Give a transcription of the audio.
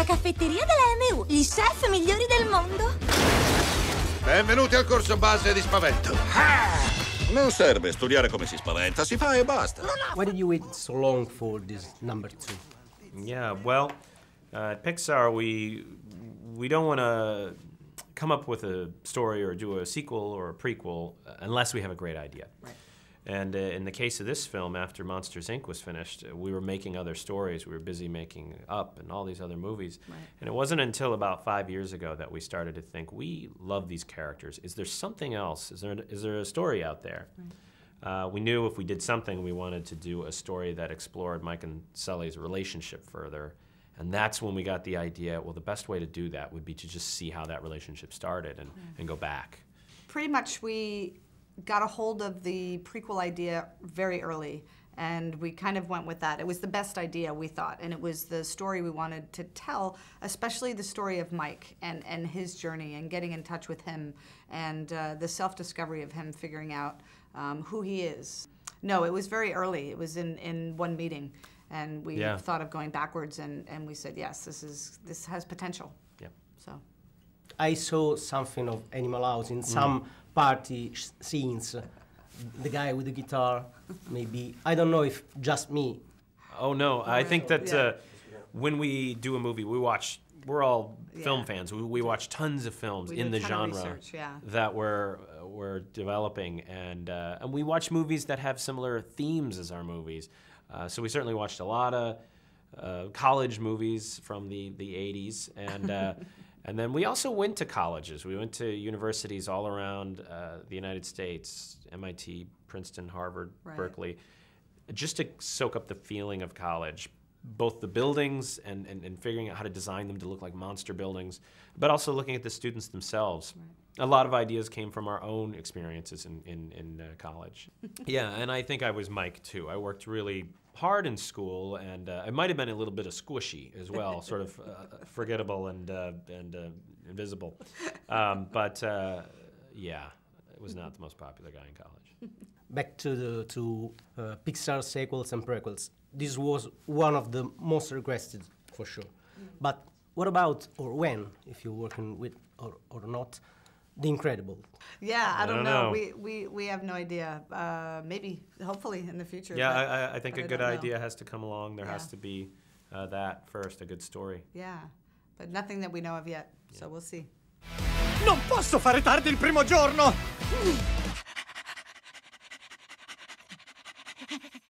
La caffetteria della MU, gli chef migliori del mondo. Benvenuti al corso base di spavento. Ah! Non serve studiare come si spaventa, si fa e basta. Why did you wait so long for this number two? Yeah, well, uh, at Pixar we we don't want to come up with a story or do a sequel or a prequel unless we have a great idea. Right. And uh, in the case of this film, after Monsters Inc. was finished, we were making other stories. We were busy making Up and all these other movies. Right. And it wasn't until about five years ago that we started to think, we love these characters. Is there something else? Is there, is there a story out there? Right. Uh, we knew if we did something, we wanted to do a story that explored Mike and Sully's relationship further. And that's when we got the idea, well, the best way to do that would be to just see how that relationship started and, yeah. and go back. Pretty much we got a hold of the prequel idea very early and we kind of went with that. It was the best idea, we thought, and it was the story we wanted to tell, especially the story of Mike and, and his journey and getting in touch with him and uh, the self-discovery of him figuring out um, who he is. No, it was very early. It was in, in one meeting, and we yeah. thought of going backwards, and, and we said, yes, this, is, this has potential. Yep. So. I saw something of Animal House in some mm. party scenes. The guy with the guitar, maybe. I don't know if just me. Oh no, I think that yeah. uh, when we do a movie, we watch. We're all film fans. We, we, watch tons of films we in the genre research, yeah. that we're uh, we're developing, and uh, and we watch movies that have similar themes as our movies. Uh, so we certainly watched a lot of uh, college movies from the the '80s, and. Uh, And then we also went to colleges. We went to universities all around uh, the United States MIT, Princeton, Harvard, right. Berkeley just to soak up the feeling of college, both the buildings and, and, and, figuring out how to design them to look like monster buildings, but also looking at the students themselves. Right. A lot of ideas came from our own experiences in, in, in uh, college. yeah, and I think I was Mike too. I worked really hard in school, and uh, it might have been a little bit of squishy as well, sort of uh, forgettable and uh, and uh, invisible. Um, but uh, yeah, it was not the most popular guy in college. Back to the to uh, Pixar sequels and prequels. This was one of the most requested for sure. Mm But what about or when, if you're working with or, or not, the incredible? Yeah, I, I don't, don't know. know. We, we, we have no idea. Uh, maybe, hopefully, in the future. Yeah, but, I, I think a I good idea know. has to come along. There yeah. has to be uh, that first, a good story. Yeah, but nothing that we know of yet, yeah. so we'll see. Non posso fare tardi il primo giorno!